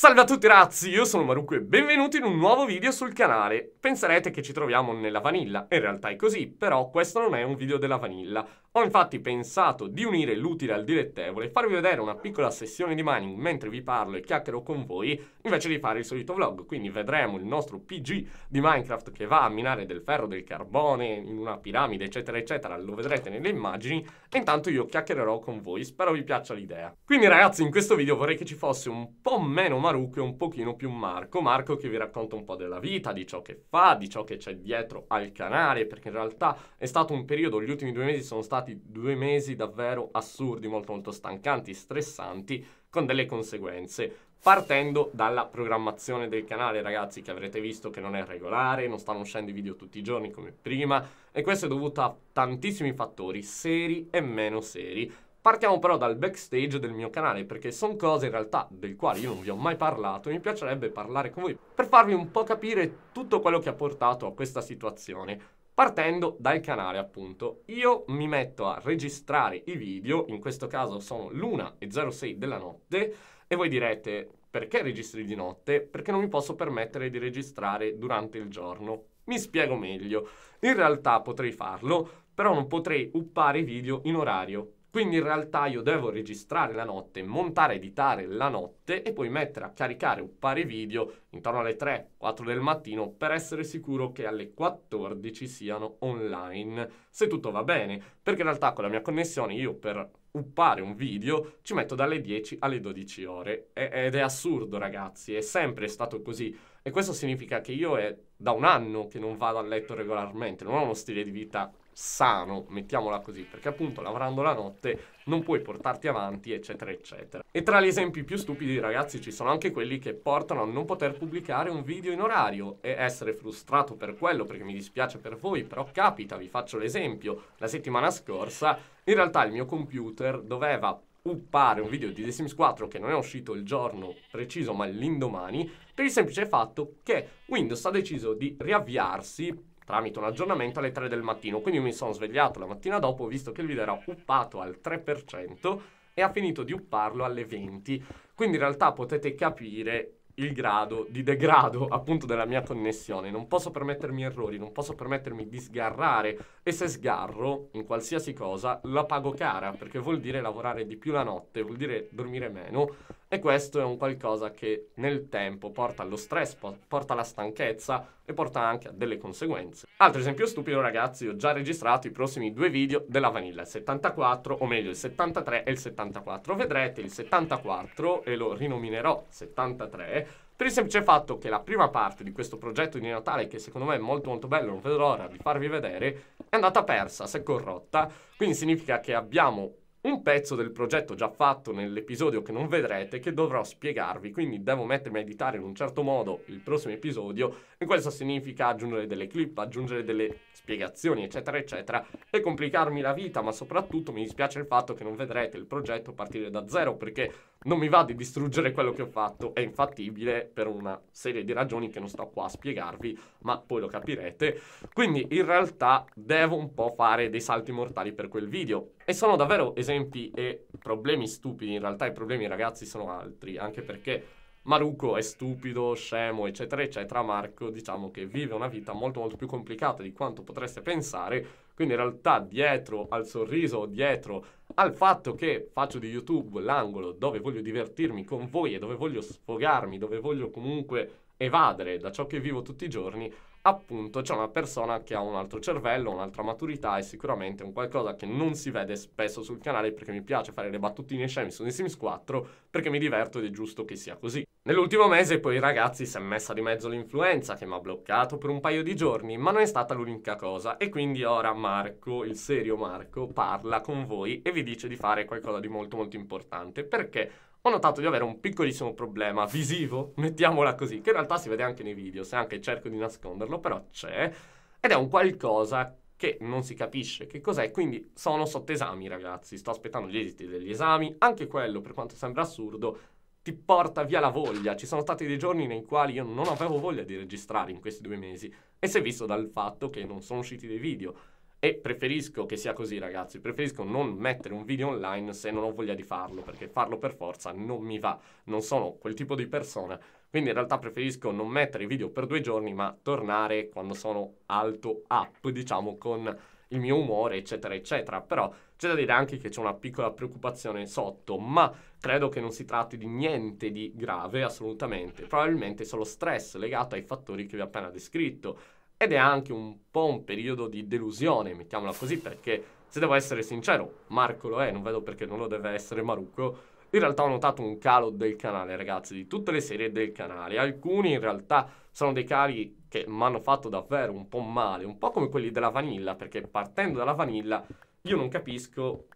Salve a tutti ragazzi, io sono Marucco e benvenuti in un nuovo video sul canale. Penserete che ci troviamo nella vanilla, in realtà è così, però questo non è un video della vanilla. Ho infatti pensato di unire l'utile al dilettevole e farvi vedere una piccola sessione di mining mentre vi parlo e chiacchiero con voi, invece di fare il solito vlog. Quindi vedremo il nostro PG di Minecraft che va a minare del ferro, del carbone, in una piramide, eccetera, eccetera. Lo vedrete nelle immagini e intanto io chiacchiererò con voi, spero vi piaccia l'idea. Quindi ragazzi, in questo video vorrei che ci fosse un po' meno Marucco e un pochino più Marco. Marco che vi racconta un po' della vita, di ciò che fa, di ciò che c'è dietro al canale, perché in realtà è stato un periodo, gli ultimi due mesi sono stati due mesi davvero assurdi, molto molto stancanti, stressanti, con delle conseguenze. Partendo dalla programmazione del canale, ragazzi, che avrete visto che non è regolare, non stanno uscendo i video tutti i giorni come prima, e questo è dovuto a tantissimi fattori, seri e meno seri Partiamo però dal backstage del mio canale perché sono cose in realtà del quale io non vi ho mai parlato e mi piacerebbe parlare con voi per farvi un po' capire tutto quello che ha portato a questa situazione. Partendo dal canale appunto, io mi metto a registrare i video, in questo caso sono l'una e 06 della notte e voi direte perché registri di notte? Perché non mi posso permettere di registrare durante il giorno. Mi spiego meglio. In realtà potrei farlo, però non potrei uppare i video in orario quindi in realtà io devo registrare la notte, montare, editare la notte e poi mettere a caricare o pari video intorno alle 3-4 del mattino per essere sicuro che alle 14 siano online, se tutto va bene, perché in realtà con la mia connessione io per uppare un video ci metto dalle 10 alle 12 ore e- ed è assurdo ragazzi, è sempre stato così e questo significa che io è da un anno che non vado a letto regolarmente, non ho uno stile di vita sano, mettiamola così, perché appunto lavorando la notte non puoi portarti avanti, eccetera, eccetera. E tra gli esempi più stupidi, ragazzi, ci sono anche quelli che portano a non poter pubblicare un video in orario e essere frustrato per quello, perché mi dispiace per voi, però capita, vi faccio l'esempio. La settimana scorsa, in realtà il mio computer doveva uppare un video di The Sims 4 che non è uscito il giorno preciso, ma l'indomani, per il semplice fatto che Windows ha deciso di riavviarsi tramite un aggiornamento alle 3 del mattino. Quindi mi sono svegliato la mattina dopo, visto che il video era uppato al 3% e ha finito di upparlo alle 20. Quindi in realtà potete capire il grado di degrado appunto della mia connessione. Non posso permettermi errori, non posso permettermi di sgarrare e se sgarro in qualsiasi cosa la pago cara perché vuol dire lavorare di più la notte, vuol dire dormire meno e questo è un qualcosa che nel tempo porta allo stress, porta alla stanchezza e porta anche a delle conseguenze. Altro esempio stupido ragazzi, ho già registrato i prossimi due video della Vanilla, il 74 o meglio il 73 e il 74. Vedrete il 74 e lo rinominerò 73 per il semplice fatto che la prima parte di questo progetto di Natale, che secondo me è molto molto bello, non vedo l'ora di farvi vedere, è andata persa, si è corrotta, quindi significa che abbiamo un pezzo del progetto già fatto nell'episodio che non vedrete che dovrò spiegarvi, quindi devo mettermi a editare in un certo modo il prossimo episodio e questo significa aggiungere delle clip, aggiungere delle spiegazioni, eccetera, eccetera, e complicarmi la vita, ma soprattutto mi dispiace il fatto che non vedrete il progetto partire da zero, perché non mi va di distruggere quello che ho fatto, è infattibile per una serie di ragioni che non sto qua a spiegarvi, ma poi lo capirete. Quindi in realtà devo un po' fare dei salti mortali per quel video. E sono davvero esempi e problemi stupidi, in realtà i problemi ragazzi sono altri, anche perché Maruco è stupido, scemo, eccetera, eccetera, Marco diciamo che vive una vita molto molto più complicata di quanto potreste pensare, quindi in realtà dietro al sorriso, dietro al fatto che faccio di YouTube l'angolo dove voglio divertirmi con voi e dove voglio sfogarmi, dove voglio comunque evadere da ciò che vivo tutti i giorni, appunto c'è una persona che ha un altro cervello, un'altra maturità e sicuramente un qualcosa che non si vede spesso sul canale perché mi piace fare le battutine scemi su The Sims 4 perché mi diverto ed è giusto che sia così. Nell'ultimo mese poi ragazzi si è messa di mezzo l'influenza che mi ha bloccato per un paio di giorni ma non è stata l'unica cosa e quindi ora Marco, il serio Marco, parla con voi e vi dice di fare qualcosa di molto molto importante perché ho notato di avere un piccolissimo problema visivo, mettiamola così, che in realtà si vede anche nei video, se anche cerco di nasconderlo, però c'è, ed è un qualcosa che non si capisce che cos'è, quindi sono sotto esami ragazzi, sto aspettando gli esiti degli esami, anche quello per quanto sembra assurdo ti porta via la voglia, ci sono stati dei giorni nei quali io non avevo voglia di registrare in questi due mesi e si è visto dal fatto che non sono usciti dei video. E preferisco che sia così, ragazzi. Preferisco non mettere un video online se non ho voglia di farlo, perché farlo per forza non mi va. Non sono quel tipo di persona. Quindi in realtà preferisco non mettere video per due giorni, ma tornare quando sono alto up, diciamo, con il mio umore, eccetera, eccetera. Però c'è da dire anche che c'è una piccola preoccupazione sotto, ma credo che non si tratti di niente di grave, assolutamente. Probabilmente solo stress legato ai fattori che vi ho appena descritto ed è anche un po' un periodo di delusione, mettiamola così, perché se devo essere sincero, Marco lo è, non vedo perché non lo deve essere Marucco. In realtà ho notato un calo del canale, ragazzi, di tutte le serie del canale. Alcuni in realtà sono dei cali che mi hanno fatto davvero un po' male, un po' come quelli della Vanilla, perché partendo dalla Vanilla io non capisco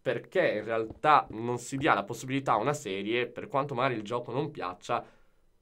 perché in realtà non si dia la possibilità a una serie, per quanto magari il gioco non piaccia,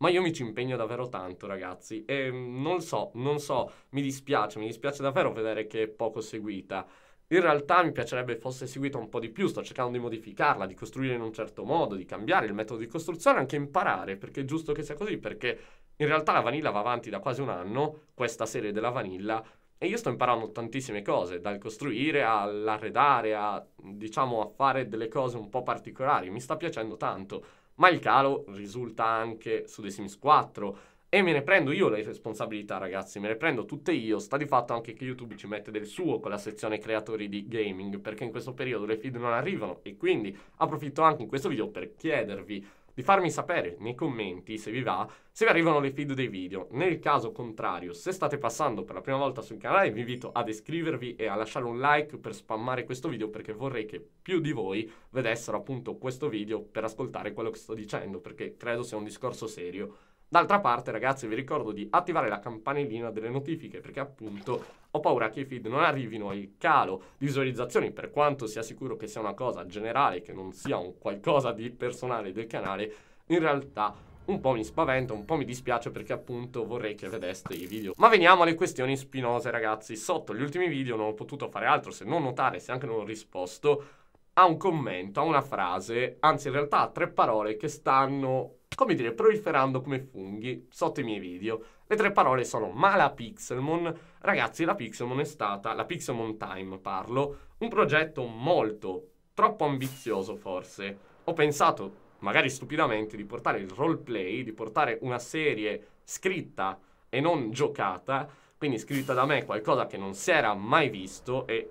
ma io mi ci impegno davvero tanto, ragazzi. E mm, non so, non so, mi dispiace, mi dispiace davvero vedere che è poco seguita. In realtà mi piacerebbe fosse seguita un po' di più, sto cercando di modificarla, di costruire in un certo modo, di cambiare il metodo di costruzione, anche imparare, perché è giusto che sia così, perché in realtà la vanilla va avanti da quasi un anno, questa serie della vanilla, e io sto imparando tantissime cose, dal costruire all'arredare, a diciamo a fare delle cose un po' particolari, mi sta piacendo tanto ma il calo risulta anche su The Sims 4. E me ne prendo io le responsabilità, ragazzi, me ne prendo tutte io. Sta di fatto anche che YouTube ci mette del suo con la sezione creatori di gaming, perché in questo periodo le feed non arrivano. E quindi approfitto anche in questo video per chiedervi di farmi sapere nei commenti, se vi va, se vi arrivano le feed dei video. Nel caso contrario, se state passando per la prima volta sul canale, vi invito ad iscrivervi e a lasciare un like per spammare questo video perché vorrei che più di voi vedessero appunto questo video per ascoltare quello che sto dicendo, perché credo sia un discorso serio D'altra parte, ragazzi, vi ricordo di attivare la campanellina delle notifiche perché appunto ho paura che i feed non arrivino al calo di visualizzazioni, per quanto sia sicuro che sia una cosa generale, che non sia un qualcosa di personale del canale, in realtà un po' mi spaventa, un po' mi dispiace perché appunto vorrei che vedeste i video. Ma veniamo alle questioni spinose, ragazzi. Sotto gli ultimi video non ho potuto fare altro se non notare, se anche non ho risposto, a un commento, a una frase, anzi in realtà a tre parole che stanno come dire, proliferando come funghi sotto i miei video. Le tre parole sono ma la Pixelmon. Ragazzi, la Pixelmon è stata, la Pixelmon Time parlo, un progetto molto, troppo ambizioso forse. Ho pensato, magari stupidamente, di portare il roleplay, di portare una serie scritta e non giocata, quindi scritta da me, qualcosa che non si era mai visto e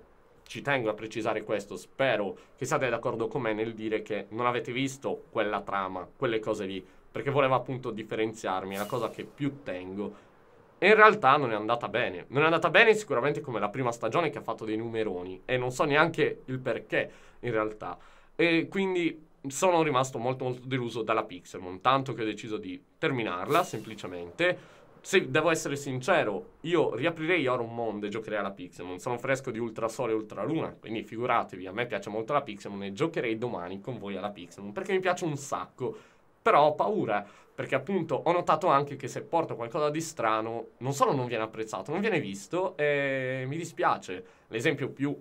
ci tengo a precisare questo, spero che siate d'accordo con me nel dire che non avete visto quella trama, quelle cose lì, perché volevo appunto differenziarmi, è la cosa che più tengo. E in realtà non è andata bene. Non è andata bene sicuramente come la prima stagione che ha fatto dei numeroni. E non so neanche il perché, in realtà. E quindi sono rimasto molto molto deluso dalla Pixelmon, tanto che ho deciso di terminarla semplicemente se devo essere sincero, io riaprirei Oro un mondo e giocherei alla Pixelmon. Sono fresco di Ultrasole e Ultraluna, quindi figuratevi, a me piace molto la Pixelmon e giocherei domani con voi alla Pixelmon, perché mi piace un sacco. Però ho paura, perché appunto ho notato anche che se porto qualcosa di strano, non solo non viene apprezzato, non viene visto e mi dispiace. L'esempio più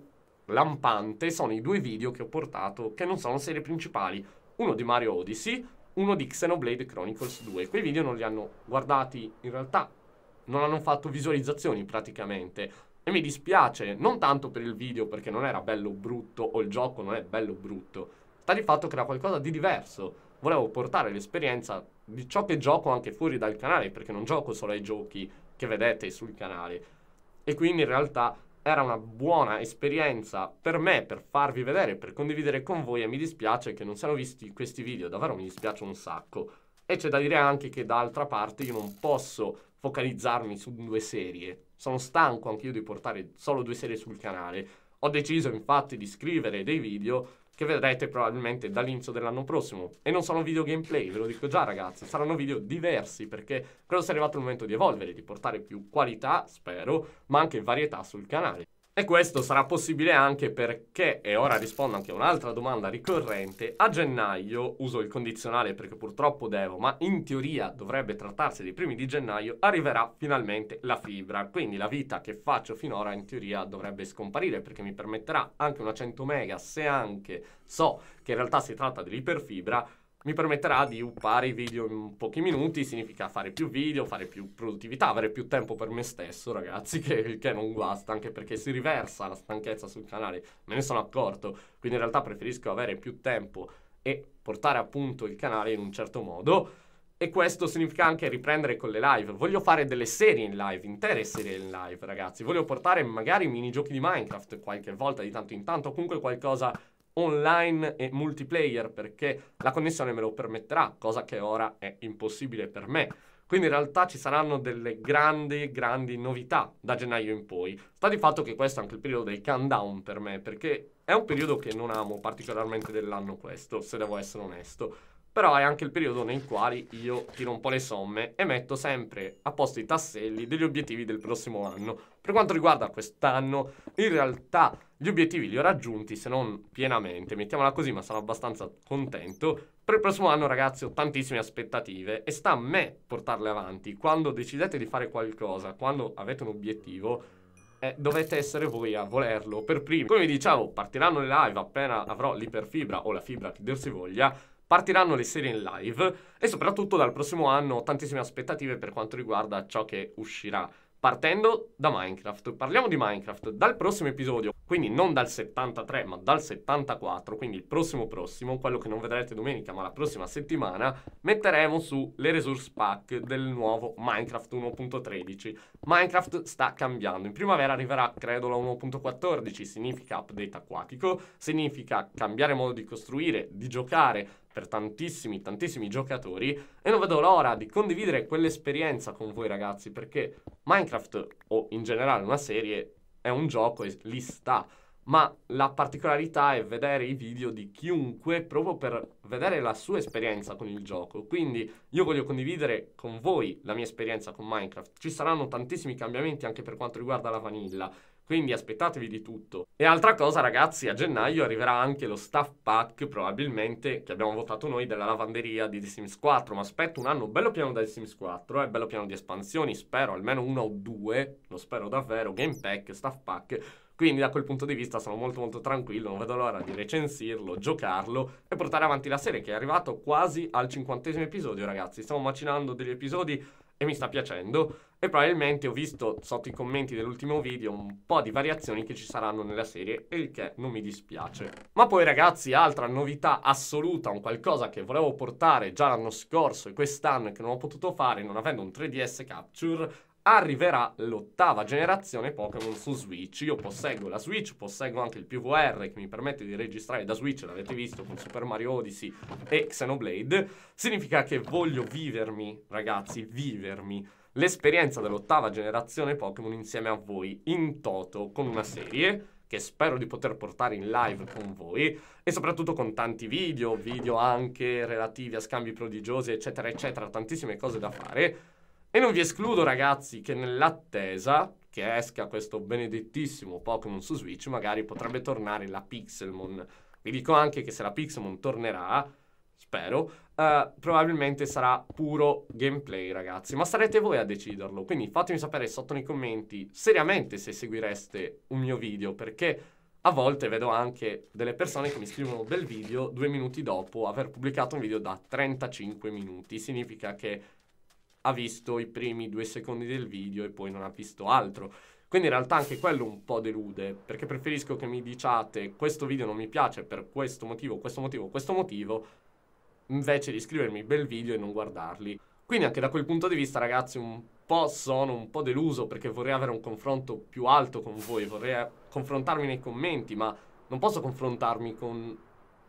lampante sono i due video che ho portato, che non sono serie principali. Uno di Mario Odyssey uno di Xenoblade Chronicles 2. Quei video non li hanno guardati in realtà, non hanno fatto visualizzazioni praticamente. E mi dispiace, non tanto per il video perché non era bello brutto o il gioco non è bello brutto, sta di fatto che era qualcosa di diverso. Volevo portare l'esperienza di ciò che gioco anche fuori dal canale, perché non gioco solo ai giochi che vedete sul canale. E quindi in realtà era una buona esperienza per me, per farvi vedere, per condividere con voi e mi dispiace che non siano visti questi video, davvero mi dispiace un sacco. E c'è da dire anche che d'altra parte io non posso focalizzarmi su due serie, sono stanco anche io di portare solo due serie sul canale. Ho deciso infatti di scrivere dei video che vedrete probabilmente dall'inizio dell'anno prossimo. E non sono video gameplay, ve lo dico già ragazzi, saranno video diversi perché credo sia arrivato il momento di evolvere, di portare più qualità, spero, ma anche varietà sul canale. E questo sarà possibile anche perché, e ora rispondo anche a un'altra domanda ricorrente, a gennaio, uso il condizionale perché purtroppo devo, ma in teoria dovrebbe trattarsi dei primi di gennaio, arriverà finalmente la fibra. Quindi la vita che faccio finora in teoria dovrebbe scomparire perché mi permetterà anche una 100 mega, se anche so che in realtà si tratta dell'iperfibra, mi permetterà di uppare i video in pochi minuti, significa fare più video, fare più produttività, avere più tempo per me stesso, ragazzi, che, che non guasta, anche perché si riversa la stanchezza sul canale, me ne sono accorto, quindi in realtà preferisco avere più tempo e portare appunto il canale in un certo modo. E questo significa anche riprendere con le live. Voglio fare delle serie in live, intere serie in live, ragazzi. Voglio portare magari minigiochi di Minecraft qualche volta, di tanto in tanto, comunque qualcosa online e multiplayer perché la connessione me lo permetterà, cosa che ora è impossibile per me. Quindi in realtà ci saranno delle grandi, grandi novità da gennaio in poi. Sta di fatto che questo è anche il periodo del countdown per me, perché è un periodo che non amo particolarmente dell'anno questo, se devo essere onesto. Però è anche il periodo nel quale io tiro un po' le somme e metto sempre a posto i tasselli degli obiettivi del prossimo anno. Per quanto riguarda quest'anno, in realtà gli obiettivi li ho raggiunti, se non pienamente, mettiamola così, ma sono abbastanza contento. Per il prossimo anno, ragazzi, ho tantissime aspettative e sta a me portarle avanti. Quando decidete di fare qualcosa, quando avete un obiettivo, eh, dovete essere voi a volerlo per primi. Come vi dicevo, partiranno le live appena avrò l'iperfibra o la fibra che dir si voglia. Partiranno le serie in live e soprattutto dal prossimo anno ho tantissime aspettative per quanto riguarda ciò che uscirà. Partendo da Minecraft, parliamo di Minecraft dal prossimo episodio quindi non dal 73 ma dal 74, quindi il prossimo prossimo, quello che non vedrete domenica ma la prossima settimana, metteremo su le resource pack del nuovo Minecraft 1.13. Minecraft sta cambiando, in primavera arriverà credo la 1.14, significa update acquatico, significa cambiare modo di costruire, di giocare, per tantissimi, tantissimi giocatori e non vedo l'ora di condividere quell'esperienza con voi ragazzi perché Minecraft o in generale una serie è un gioco e lì sta. Ma la particolarità è vedere i video di chiunque proprio per vedere la sua esperienza con il gioco. Quindi io voglio condividere con voi la mia esperienza con Minecraft. Ci saranno tantissimi cambiamenti anche per quanto riguarda la vanilla. Quindi aspettatevi di tutto. E altra cosa, ragazzi, a gennaio arriverà anche lo staff pack, probabilmente, che abbiamo votato noi, della lavanderia di The Sims 4. Ma aspetto un anno bello piano da The Sims 4, è eh, bello piano di espansioni, spero, almeno una o due, lo spero davvero, game pack, staff pack. Quindi da quel punto di vista sono molto molto tranquillo, non vedo l'ora di recensirlo, giocarlo e portare avanti la serie che è arrivato quasi al cinquantesimo episodio ragazzi. Stiamo macinando degli episodi e mi sta piacendo. E probabilmente ho visto sotto i commenti dell'ultimo video un po' di variazioni che ci saranno nella serie, il che non mi dispiace. Ma poi ragazzi, altra novità assoluta, un qualcosa che volevo portare già l'anno scorso e quest'anno e che non ho potuto fare non avendo un 3DS Capture, arriverà l'ottava generazione Pokémon su Switch. Io posseggo la Switch, posseggo anche il PVR che mi permette di registrare da Switch, l'avete visto con Super Mario Odyssey e Xenoblade. Significa che voglio vivermi, ragazzi, vivermi l'esperienza dell'ottava generazione Pokémon insieme a voi in toto con una serie che spero di poter portare in live con voi e soprattutto con tanti video, video anche relativi a scambi prodigiosi eccetera eccetera, tantissime cose da fare. E non vi escludo ragazzi che nell'attesa che esca questo benedettissimo Pokémon su Switch magari potrebbe tornare la Pixelmon. Vi dico anche che se la Pixelmon tornerà spero, uh, probabilmente sarà puro gameplay, ragazzi. Ma sarete voi a deciderlo. Quindi fatemi sapere sotto nei commenti seriamente se seguireste un mio video, perché a volte vedo anche delle persone che mi scrivono del video due minuti dopo aver pubblicato un video da 35 minuti. Significa che ha visto i primi due secondi del video e poi non ha visto altro. Quindi in realtà anche quello un po' delude, perché preferisco che mi diciate questo video non mi piace per questo motivo, questo motivo, questo motivo, invece di scrivermi bel video e non guardarli. Quindi anche da quel punto di vista ragazzi un po' sono un po' deluso perché vorrei avere un confronto più alto con voi, vorrei eh, confrontarmi nei commenti, ma non posso confrontarmi con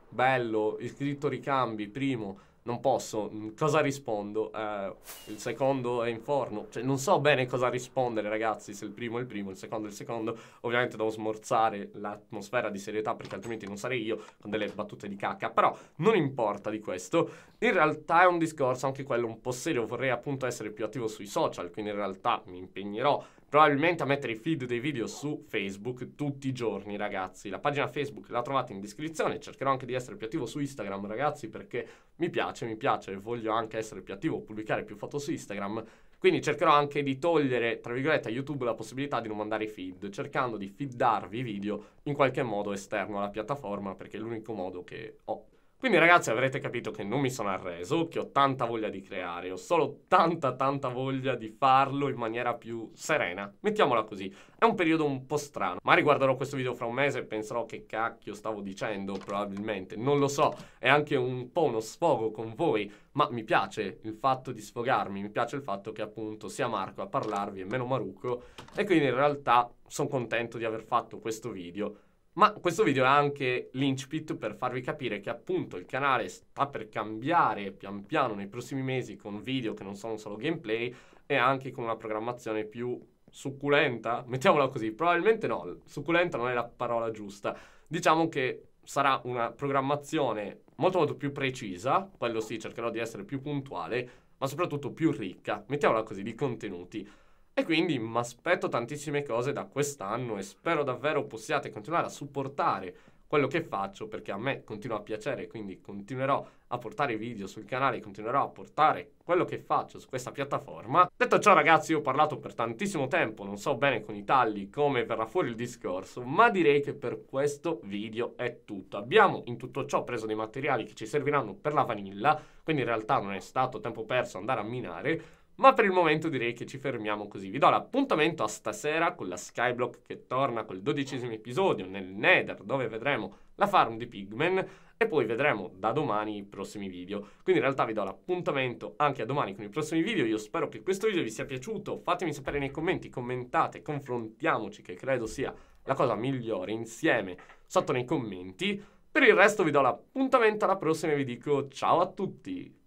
Bello, il scritto Ricambi, Primo, non posso, mm, cosa rispondo? Eh, il secondo è in forno, cioè non so bene cosa rispondere ragazzi, se il primo è il primo, il secondo è il secondo, ovviamente devo smorzare l'atmosfera di serietà perché altrimenti non sarei io con delle battute di cacca, però non importa di questo, in realtà è un discorso anche quello un po' serio, vorrei appunto essere più attivo sui social, quindi in realtà mi impegnerò probabilmente a mettere i feed dei video su Facebook tutti i giorni, ragazzi. La pagina Facebook la trovate in descrizione, cercherò anche di essere più attivo su Instagram, ragazzi, perché mi piace, mi piace, e voglio anche essere più attivo, pubblicare più foto su Instagram. Quindi cercherò anche di togliere, tra virgolette, a YouTube la possibilità di non mandare i feed, cercando di feedarvi i video in qualche modo esterno alla piattaforma, perché è l'unico modo che ho quindi ragazzi avrete capito che non mi sono arreso, che ho tanta voglia di creare, ho solo tanta tanta voglia di farlo in maniera più serena. Mettiamola così, è un periodo un po' strano, ma riguarderò questo video fra un mese e penserò che cacchio stavo dicendo probabilmente, non lo so, è anche un po' uno sfogo con voi, ma mi piace il fatto di sfogarmi, mi piace il fatto che appunto sia Marco a parlarvi e meno Maruco, e quindi in realtà sono contento di aver fatto questo video ma questo video è anche l'incipit per farvi capire che appunto il canale sta per cambiare pian piano nei prossimi mesi con video che non sono solo gameplay e anche con una programmazione più succulenta, mettiamola così, probabilmente no, succulenta non è la parola giusta. Diciamo che sarà una programmazione molto molto più precisa, quello sì, cercherò di essere più puntuale, ma soprattutto più ricca, mettiamola così, di contenuti. E quindi mi aspetto tantissime cose da quest'anno e spero davvero possiate continuare a supportare quello che faccio perché a me continua a piacere, quindi continuerò a portare video sul canale, continuerò a portare quello che faccio su questa piattaforma. Detto ciò ragazzi, io ho parlato per tantissimo tempo, non so bene con i tagli come verrà fuori il discorso, ma direi che per questo video è tutto. Abbiamo in tutto ciò preso dei materiali che ci serviranno per la vanilla, quindi in realtà non è stato tempo perso andare a minare, ma per il momento direi che ci fermiamo così. Vi do l'appuntamento a stasera con la Skyblock che torna col dodicesimo episodio nel Nether dove vedremo la farm di Pigmen e poi vedremo da domani i prossimi video. Quindi in realtà vi do l'appuntamento anche a domani con i prossimi video. Io spero che questo video vi sia piaciuto. Fatemi sapere nei commenti, commentate, confrontiamoci che credo sia la cosa migliore insieme sotto nei commenti. Per il resto vi do l'appuntamento alla prossima e vi dico ciao a tutti!